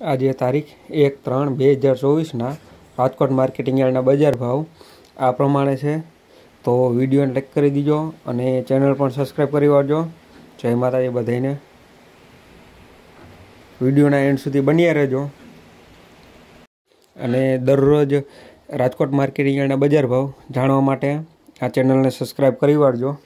આજે તારીખ એક ત્રણ બે હજાર ચોવીસના રાજકોટ માર્કેટિંગ યાર્ડના બજાર ભાવ આ પ્રમાણે છે તો વિડીયોને લાઈક કરી દીજો અને ચેનલ પણ સબસ્ક્રાઈબ કરી વાળજો જય માતાજી બધાને વિડીયોના એન્ડ સુધી બન્યા રહેજો અને દરરોજ રાજકોટ માર્કેટિંગ યાર્ડના બજાર ભાવ જાણવા માટે આ ચેનલને સબસ્ક્રાઈબ કરી વાળજો